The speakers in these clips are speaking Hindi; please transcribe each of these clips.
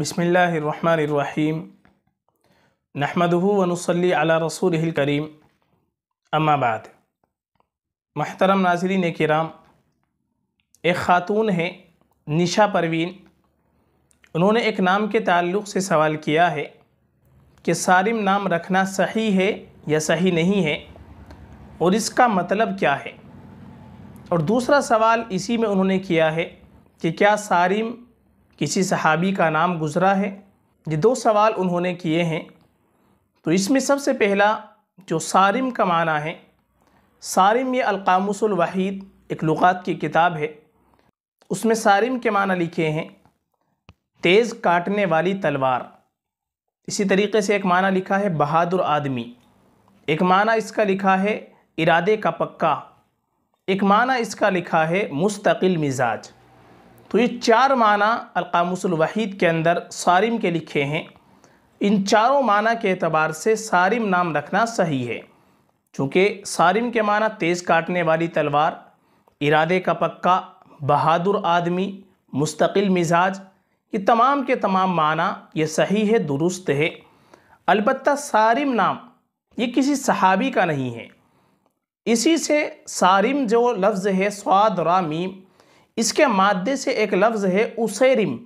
बसमीम नहमदहू वनसली अला रसूल करीम अम्माबाद महतरम नाजरीन कराम एक ख़ातून है निशा परवीन उन्होंने एक नाम के ताल्लुक़ से सवाल किया है कि सारिम नाम रखना सही है या सही नहीं है और इसका मतलब क्या है और दूसरा सवाल इसी में उन्होंने किया है कि क्या सारिम किसी सहाबी का नाम गुज़रा है ये दो सवाल उन्होंने किए हैं तो इसमें सबसे पहला जो सारिम का माना है सारिम ये अलकामुसल वाहिद एक लुगात की किताब है उसमें सारिम के माना लिखे हैं तेज़ काटने वाली तलवार इसी तरीके से एक माना लिखा है बहादुर आदमी एक माना इसका लिखा है इरादे का पक्का एक माना इसका लिखा है मुस्तकिल मिजाज तो ये चार माना अलकामुसलवाहिद के अंदर सारिम के लिखे हैं इन चारों माना के अतबार से सारिम नाम रखना सही है चूँकि सारिम के माना तेज़ काटने वाली तलवार इरादे का पक्का बहादुर आदमी मुस्तकिल मिजाज ये तमाम के तमाम माना ये सही है दुरुस्त है अलबत् सारिम नाम ये किसी सहाबी का नहीं है इसी से सारिम जो लफ्ज़ है स्वाद रामीम इसके मादे से एक लफ्ज़ है उसेरिम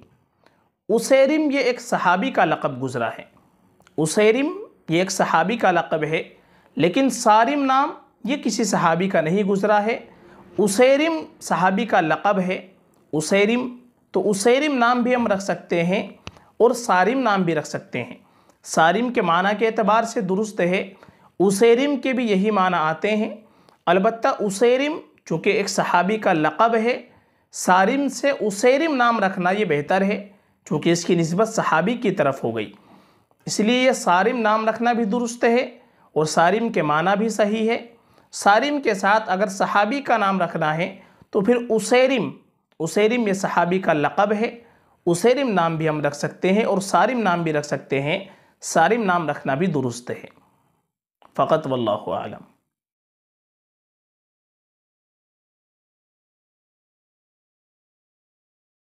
उसेरिम ये एक सहाबी का लक़ब गुज़रा है उसेरिम ये एक सहाबी का लक़ब है लेकिन सारिम नाम ये किसी सहाबी का नहीं गुज़रा है उसेरिम सहाबी का लक़ब है उसेरिम तो उसेरिम नाम भी हम रख सकते हैं और सारिम नाम भी रख सकते हैं सारिम के माना के अतबार से दुरुस्त है उसेरिम के भी यही माना आते हैं अलबत् उसेरिम चूँकि एक सहाबी का लक़ब है सारिम से उसेरिम नाम रखना ये बेहतर है क्योंकि इसकी नस्बत सहाबी की तरफ हो गई इसलिए यह सारिम नाम रखना भी दुरुस्त है और सारिम के माना भी सही है सारिम के साथ अगर सहाबी का नाम रखना है तो फिर उसेरिम उसेरिम ये सहाबी का लक़ब है उसेरिम नाम भी हम रख सकते हैं और सारिम नाम भी रख सकते हैं सारिम नाम रखना भी दुरुस्त है फ़कत वल्लम